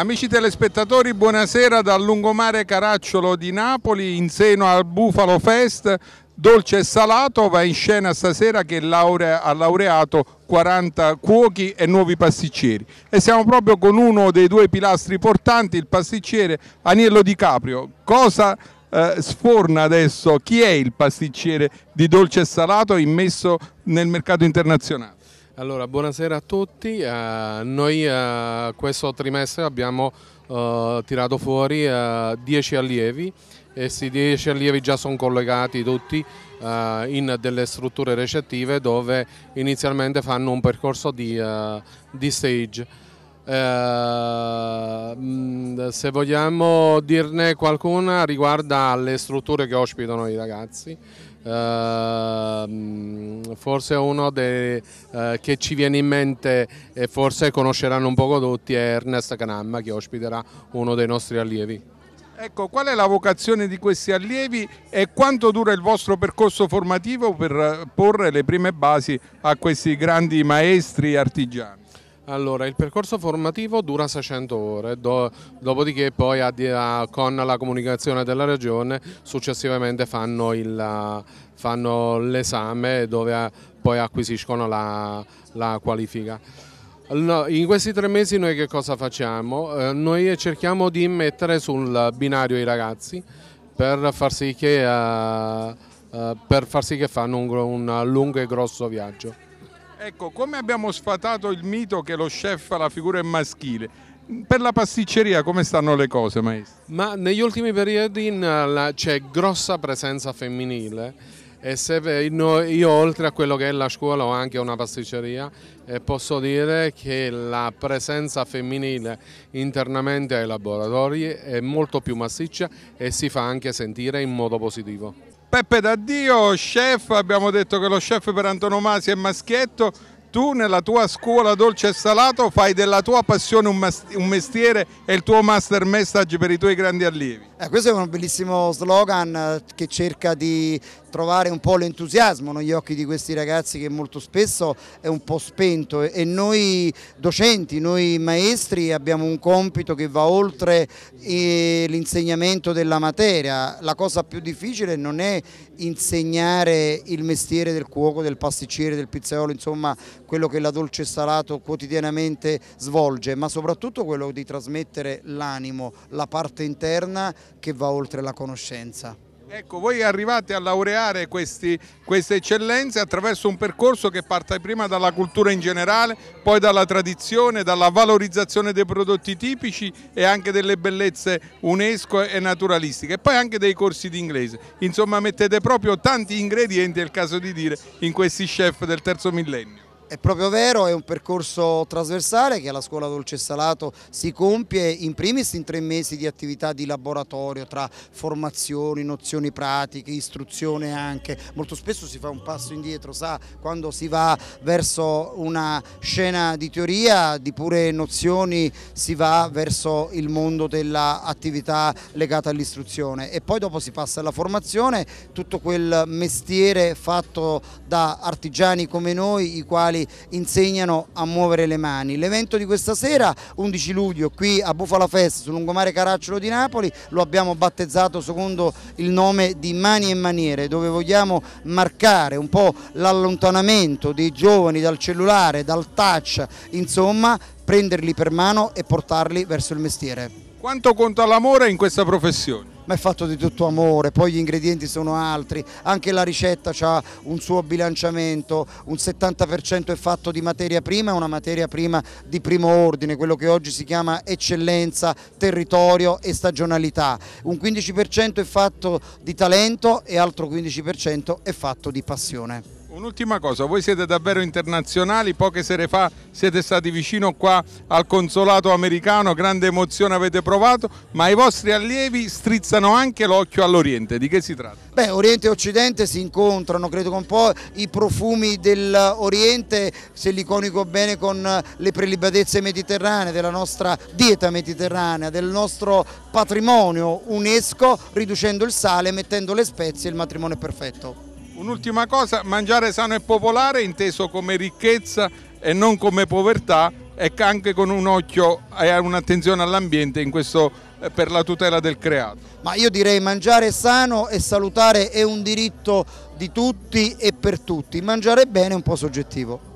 Amici telespettatori, buonasera dal lungomare Caracciolo di Napoli in seno al Bufalo Fest. Dolce e Salato va in scena stasera che laurea, ha laureato 40 cuochi e nuovi pasticceri e siamo proprio con uno dei due pilastri portanti, il pasticcere Aniello Di Caprio. Cosa eh, sforna adesso? Chi è il pasticcere di Dolce e Salato immesso nel mercato internazionale? Allora, buonasera a tutti. Eh, noi eh, questo trimestre abbiamo eh, tirato fuori 10 eh, allievi e questi 10 allievi già sono collegati tutti eh, in delle strutture recettive dove inizialmente fanno un percorso di, eh, di stage. Mm, se vogliamo dirne qualcuna riguarda le strutture che ospitano i ragazzi Ehm, forse uno dei, eh, che ci viene in mente e forse conosceranno un poco tutti è Ernest Canamma che ospiterà uno dei nostri allievi. Ecco, qual è la vocazione di questi allievi e quanto dura il vostro percorso formativo per eh, porre le prime basi a questi grandi maestri artigiani? Allora, il percorso formativo dura 600 ore, do, dopodiché poi a, a, con la comunicazione della regione successivamente fanno, l'esame dove a, poi acquisiscono la, la qualifica. in questi tre mesi noi che cosa facciamo? Eh, noi cerchiamo di mettere sul binario i ragazzi per far sì che, eh, eh, per far sì che fanno un, un lungo e grosso viaggio. Ecco, come abbiamo sfatato il mito che lo chef ha la figura maschile, per la pasticceria come stanno le cose maestro? Ma negli ultimi periodi eh, c'è grossa presenza femminile e se io oltre a quello che è la scuola ho anche una pasticceria e posso dire che la presenza femminile internamente ai laboratori è molto più massiccia e si fa anche sentire in modo positivo. Peppe D'Addio, chef, abbiamo detto che lo chef per antonomasia è maschietto, tu nella tua scuola dolce e salato fai della tua passione un, mestiere e il tuo master message per i tuoi grandi allievi. Eh, questo è un bellissimo slogan eh, che cerca di trovare un po' l'entusiasmo negli occhi di questi ragazzi che molto spesso è un po' spento e noi docenti, noi maestri abbiamo un compito che va oltre eh, l'insegnamento della materia, la cosa più difficile non è insegnare il mestiere del cuoco, del pasticciere, del pizzaiolo, insomma quello che la dolce salato quotidianamente svolge, ma soprattutto quello di trasmettere l'animo, la parte interna che va oltre la conoscenza. Ecco, voi arrivate a laureare questi, queste eccellenze attraverso un percorso che parte prima dalla cultura in generale, poi dalla tradizione, dalla valorizzazione dei prodotti tipici e anche delle bellezze UNESCO e naturalistiche e poi anche dei corsi di inglese. Insomma, mettete proprio tanti ingredienti, è il caso di dire, in questi chef del terzo millennio. È proprio vero, è un percorso trasversale che alla scuola dolce e salato si compie in primis in tre mesi di attività di laboratorio tra formazioni, nozioni pratiche, istruzione anche. Molto spesso si fa un passo indietro, sa, quando si va verso una scena di teoria, di pure nozioni, si va verso il mondo dell'attività legata all'istruzione e poi dopo si passa alla formazione, tutto quel mestiere fatto da artigiani come noi, i quali quali insegnano a muovere le mani. L'evento di questa sera, 11 luglio, qui a Bufala Fest, sul lungomare Caracciolo di Napoli, lo abbiamo battezzato secondo il nome di Mani e Maniere, dove vogliamo marcare un po' l'allontanamento dei giovani dal cellulare, dal touch, insomma, prenderli per mano e portarli verso il mestiere. Quanto conta l'amore in questa professione? ma è fatto di tutto amore, poi gli ingredienti sono altri, anche la ricetta ha un suo bilanciamento, un 70% è fatto di materia prima, una materia prima di primo ordine, quello che oggi si chiama eccellenza, territorio e stagionalità, un 15% è fatto di talento e altro 15% è fatto di passione. Un'ultima cosa, voi siete davvero internazionali, poche sere fa siete stati vicino qua al consolato americano, grande emozione avete provato, ma i vostri allievi strizzano anche l'occhio all'Oriente, di che si tratta? Beh, Oriente e Occidente si incontrano, credo che un po' i profumi dell'Oriente se li conico bene con le prelibatezze mediterranee, della nostra dieta mediterranea, del nostro patrimonio UNESCO, riducendo il sale, mettendo le spezie, il matrimonio è perfetto. Un'ultima cosa, mangiare sano e popolare inteso come ricchezza e non come povertà e anche con un occhio e un'attenzione all'ambiente eh, per la tutela del creato. Ma io direi mangiare sano e salutare è un diritto di tutti e per tutti, mangiare bene è un po' soggettivo.